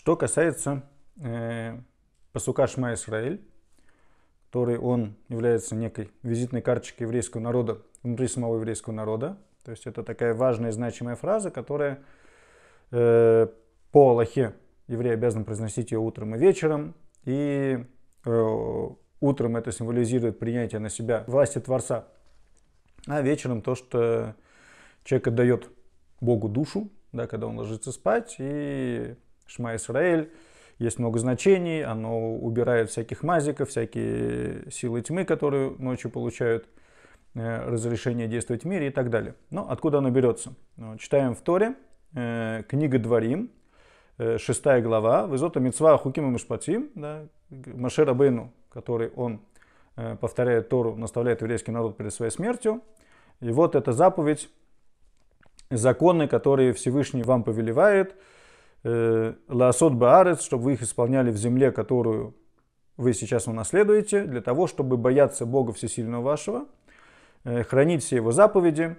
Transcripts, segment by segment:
Что касается э, пасука Шма Исраэль, который он является некой визитной карточкой еврейского народа, внутри самого еврейского народа. То есть это такая важная и значимая фраза, которая э, по Аллахе еврей обязан произносить ее утром и вечером. И э, утром это символизирует принятие на себя власти Творца, а вечером то, что человек отдает Богу душу, да, когда он ложится спать, и Шма Исраэль, есть много значений, оно убирает всяких мазиков, всякие силы тьмы, которые ночью получают э, разрешение действовать в мире и так далее. Но откуда оно берется? Ну, читаем в Торе, э, книга Дворим, э, шестая глава, Визота Мецва Хуким и Мишпатим, да, Машер Абейну, который он повторяет Тору, наставляет еврейский народ перед своей смертью. И вот эта заповедь, законы, которые Всевышний вам повелевает, Э, Лаосот Баарец, чтобы вы их исполняли в земле, которую вы сейчас унаследуете, для того, чтобы бояться Бога Всесильного вашего, э, хранить все его заповеди,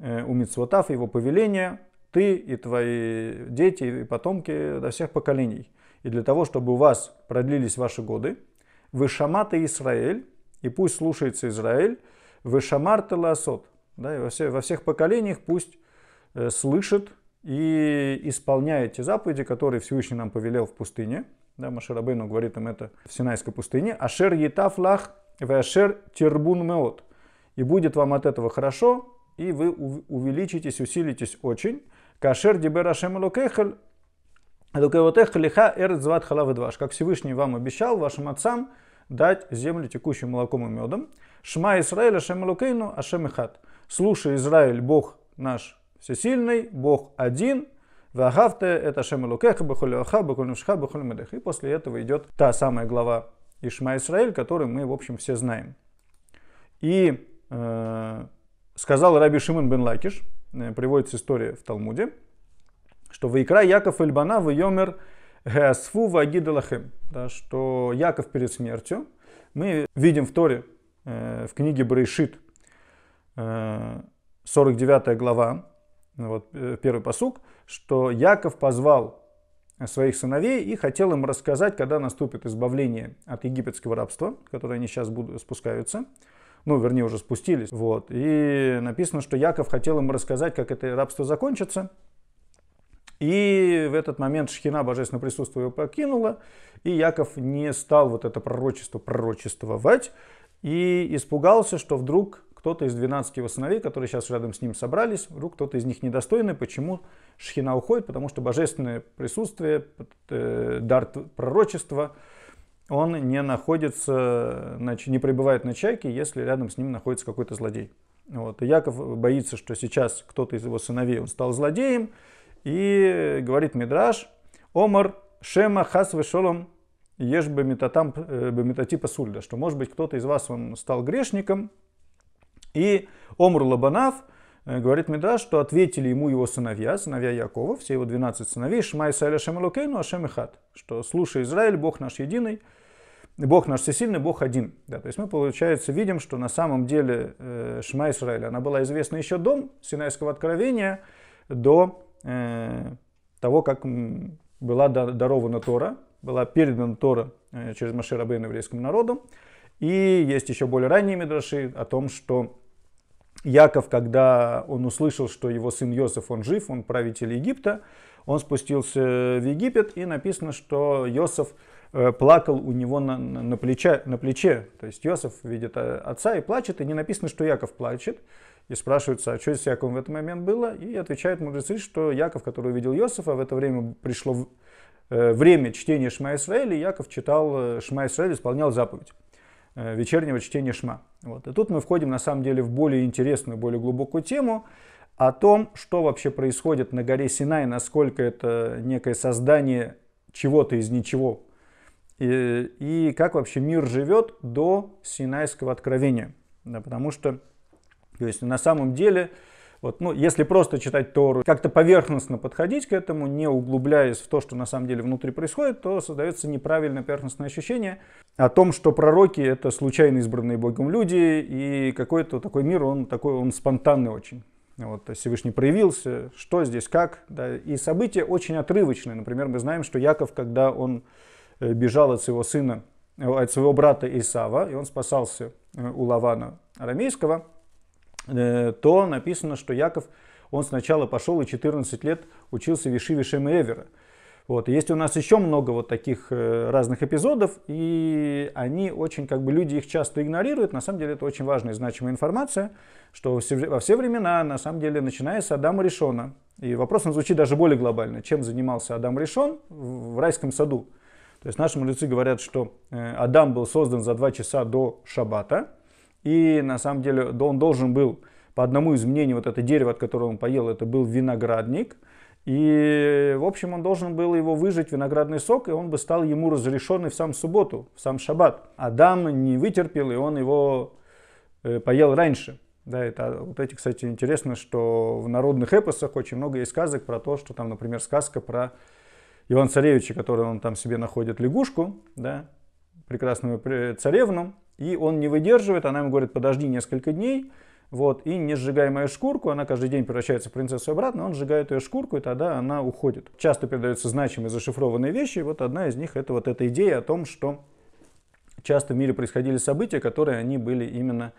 э, умицвотав его повеления, ты и твои дети и потомки до всех поколений. И для того, чтобы у вас продлились ваши годы, вы шаматы Израиль, и пусть слушается Израиль, вы шамарты ласот, да, и во, все, во всех поколениях пусть э, слышит и исполняя те заповеди, которые Всевышний нам повелел в пустыне. Да, Машарабейну говорит им это в Синайской пустыне. Ашер етафлах вешер тербун меот. И будет вам от этого хорошо, и вы увеличитесь, усилитесь очень. Кашер дибер ашем лукехаль лиха эр зват халавы дваш. Как Всевышний вам обещал, вашим отцам, дать землю текущим молоком и медом. Шма Исраэль ашем лукейну ашем ихат. Слушай, Израиль, Бог наш всесильный, Бог один, Вагавте это Шемалукеха, Бахулюаха, Бахулюшха, Бахулюмедех. И после этого идет та самая глава Ишма Исраиль, которую мы, в общем, все знаем. И э, сказал Раби Шимон бен Лакиш, э, приводится история в Талмуде, что вайкра Яков Эльбана в Йомер Геасфу Вагидалахем», да, что Яков перед смертью, мы видим в Торе, э, в книге Брейшит, э, 49 глава, вот э, первый посук, что Яков позвал э, своих сыновей и хотел им рассказать, когда наступит избавление от египетского рабства, в которое они сейчас будут, спускаются. Ну, вернее, уже спустились. Вот. И написано, что Яков хотел им рассказать, как это рабство закончится. И в этот момент Шхина, божественное присутствие, его покинула, и Яков не стал вот это пророчество пророчествовать, и испугался, что вдруг кто-то из 12 его сыновей, которые сейчас рядом с ним собрались, вдруг кто-то из них недостойный, почему Шхина уходит, потому что божественное присутствие, э, дар пророчества, он не находится, значит, не пребывает на чайке, если рядом с ним находится какой-то злодей. Вот. И Яков боится, что сейчас кто-то из его сыновей он стал злодеем, и говорит Мидраш, Омар Шема Хас Вешолом Ешь Бемитатам э, Бемитатипа Сульда, что может быть кто-то из вас он стал грешником, и Омру Лабанав э, говорит Мидраш, что ответили ему его сыновья, сыновья Якова, все его 12 сыновей, Шма Исраэль Ашем Элокейну, Ашем Ихат, что слушай, Израиль, Бог наш единый, Бог наш всесильный, Бог один. Да, то есть мы, получается, видим, что на самом деле э, Шма Исраэль, она была известна еще до Синайского откровения, до э, того, как была дарована Тора, была передана Тора э, через Маширабейн еврейскому народу. И есть еще более ранние мидраши о том, что Яков, когда он услышал, что его сын Йосиф, он жив, он правитель Египта, он спустился в Египет, и написано, что Йосиф э, плакал у него на, на, плече, на плече. То есть Йосиф видит э, отца и плачет, и не написано, что Яков плачет. И спрашиваются, а что с Яковом в этот момент было? И отвечают мудрецы, что Яков, который увидел Йосифа, в это время пришло э, время чтения Шма Исраэля, и Яков читал Шма Исраэль, исполнял заповедь. Э, вечернего чтения Шма. Вот. И тут мы входим на самом деле в более интересную, более глубокую тему о том, что вообще происходит на горе Синай, насколько это некое создание чего-то из ничего. И, и как вообще мир живет до Синайского откровения. Да, потому что то есть, на самом деле вот, ну, если просто читать Тору, как-то поверхностно подходить к этому, не углубляясь в то, что на самом деле внутри происходит, то создается неправильное поверхностное ощущение о том, что пророки — это случайно избранные Богом люди, и какой-то такой мир, он такой, он спонтанный очень. Вот, то есть Всевышний проявился, что здесь, как. Да, и события очень отрывочные. Например, мы знаем, что Яков, когда он э, бежал от своего сына, э, от своего брата Исава, и он спасался э, у Лавана Арамейского — Э, то написано, что Яков, он сначала пошел и 14 лет учился в Ишиве Шема Эвера. Вот. есть у нас еще много вот таких э, разных эпизодов, и они очень, как бы, люди их часто игнорируют. На самом деле это очень важная и значимая информация, что во все времена, на самом деле, начиная с Адама Решона, и вопрос он звучит даже более глобально, чем занимался Адам Решон в райском саду. То есть наши мудрецы говорят, что э, Адам был создан за два часа до Шаббата, и на самом деле он должен был, по одному из мнений, вот это дерево, от которого он поел, это был виноградник. И, в общем, он должен был его выжать, виноградный сок, и он бы стал ему разрешенный в сам субботу, в сам шаббат. Адам не вытерпел, и он его э, поел раньше. Да, это а вот эти, кстати, интересно, что в народных эпосах очень много есть сказок про то, что там, например, сказка про Иван Царевича, который он там себе находит лягушку, да, прекрасную э, царевну, и он не выдерживает, она ему говорит, подожди несколько дней, вот, и не сжигай мою шкурку, она каждый день превращается в принцессу обратно, он сжигает ее шкурку, и тогда она уходит. Часто передаются значимые зашифрованные вещи, и вот одна из них это вот эта идея о том, что часто в мире происходили события, которые они были именно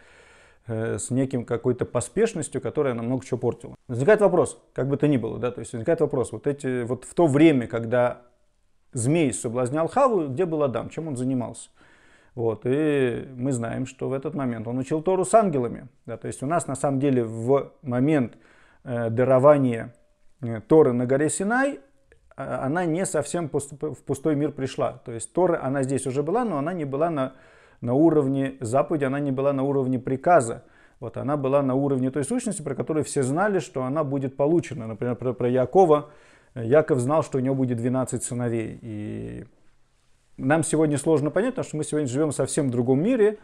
э, с неким какой-то поспешностью, которая намного много чего портила. Возникает вопрос, как бы то ни было, да, то есть возникает вопрос, вот эти, вот в то время, когда змей соблазнял Хаву, где был Адам, чем он занимался? Вот, и мы знаем, что в этот момент он учил Тору с ангелами. Да, то есть у нас на самом деле в момент э, дарования э, Торы на горе Синай э, она не совсем пусто, в пустой мир пришла. То есть Тора, она здесь уже была, но она не была на, на уровне заповеди, она не была на уровне приказа. Вот она была на уровне той сущности, про которую все знали, что она будет получена. Например, про, про Якова. Э, Яков знал, что у него будет 12 сыновей. И нам сегодня сложно понять, потому что мы сегодня живем в совсем другом мире,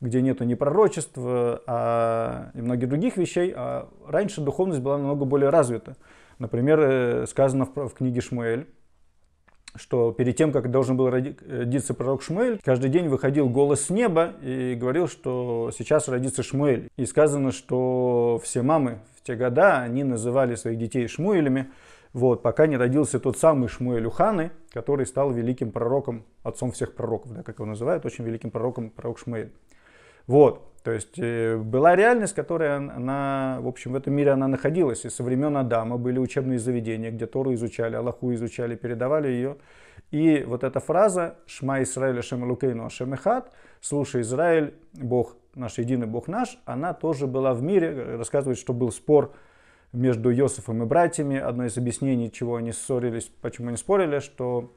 где нету ни пророчеств а, и многих других вещей. А раньше духовность была намного более развита. Например, э, сказано в, в книге Шмуэль, что перед тем, как должен был родиться пророк Шмуэль, каждый день выходил голос с неба и говорил, что сейчас родится Шмуэль. И сказано, что все мамы в те года, они называли своих детей Шмуэлями, вот, пока не родился тот самый Шмуэль Уханы, который стал великим пророком, отцом всех пророков, да, как его называют, очень великим пророком, пророк Шмуэль. Вот, то есть э, была реальность, которая она, в общем, в этом мире она находилась. И со времен Адама были учебные заведения, где Тору изучали, Аллаху изучали, передавали ее. И вот эта фраза «Шма Исраэль Ашем Лукейну Ашем Эхад» «Слушай, Израиль, Бог наш, единый Бог наш», она тоже была в мире. Э, рассказывает, что был спор между Йосифом и братьями. Одно из объяснений, чего они ссорились, почему они спорили, что,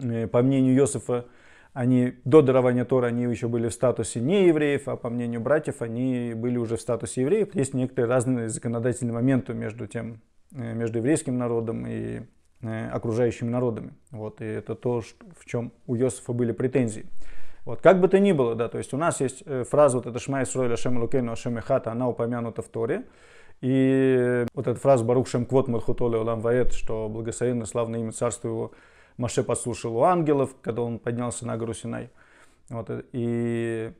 э, по мнению Йосифа, они до дарования Тора они еще были в статусе не евреев, а по мнению братьев они были уже в статусе евреев. Есть некоторые разные законодательные моменты между тем, э, между еврейским народом и э, окружающими народами. Вот, и это то, в чем у Йосифа были претензии. Вот, как бы то ни было, да, то есть у нас есть фраза вот эта «Шма Исроэль Ашем Лукейну Ашем хата, она упомянута в Торе. И вот эта фраза «Барух Шем Квот Мархутоле Олам Ваэт», что благословенно славное имя царства его Маше послушал у ангелов, когда он поднялся на гору Синай. Вот, и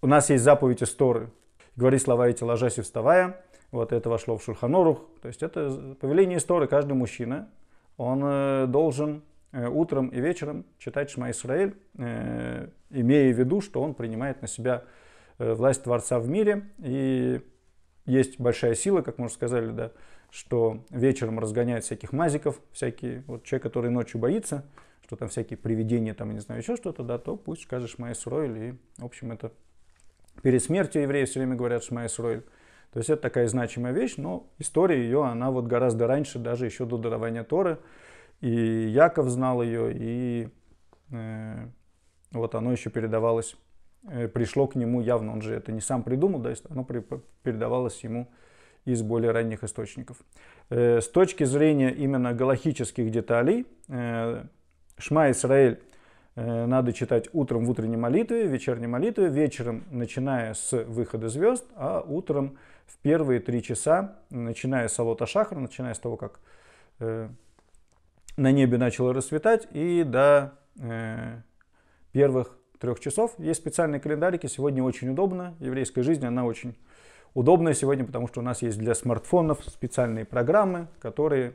у нас есть заповедь Исторы. «Говори слова эти, ложась и вставая». Вот это вошло в Шурханорух. То есть это повеление Исторы. Каждый мужчина, он э, должен э, утром и вечером читать Шма Исраэль, э, имея в виду, что он принимает на себя власть Творца в мире и есть большая сила, как мы уже сказали, да, что вечером разгоняют всяких мазиков, всякие, вот человек, который ночью боится, что там всякие привидения, там, не знаю, еще что-то, да, то пусть скажешь майя Майсроиль, и, в общем, это перед смертью евреи все время говорят майя Майсроиль. То есть это такая значимая вещь, но история ее, она вот гораздо раньше, даже еще до дарования Торы, и Яков знал ее, и э, вот оно еще передавалось Э, пришло к нему явно, он же это не сам придумал, да, оно передавалось ему из более ранних источников. Э, с точки зрения именно галахических деталей, э, Шма Исраэль надо читать утром в утренней молитве, в вечерней молитве, вечером, начиная с выхода звезд, а утром в первые три часа, начиная с Алота Шахра, начиная с того, как на небе начало расцветать, и до первых трех часов. Есть специальные календарики, сегодня очень удобно. Еврейская жизнь, она очень удобная сегодня, потому что у нас есть для смартфонов специальные программы, которые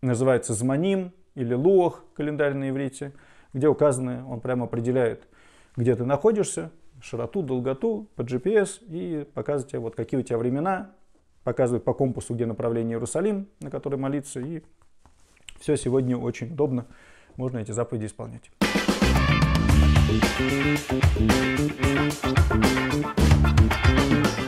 называются «Зманим» или «Луах» календарь на иврите, где указаны, он прямо определяет, где ты находишься, широту, долготу по GPS и показывает тебе, вот какие у тебя времена, показывает по компасу, где направление Иерусалим, на который молиться, и все сегодня очень удобно, можно эти заповеди исполнять. Thank you.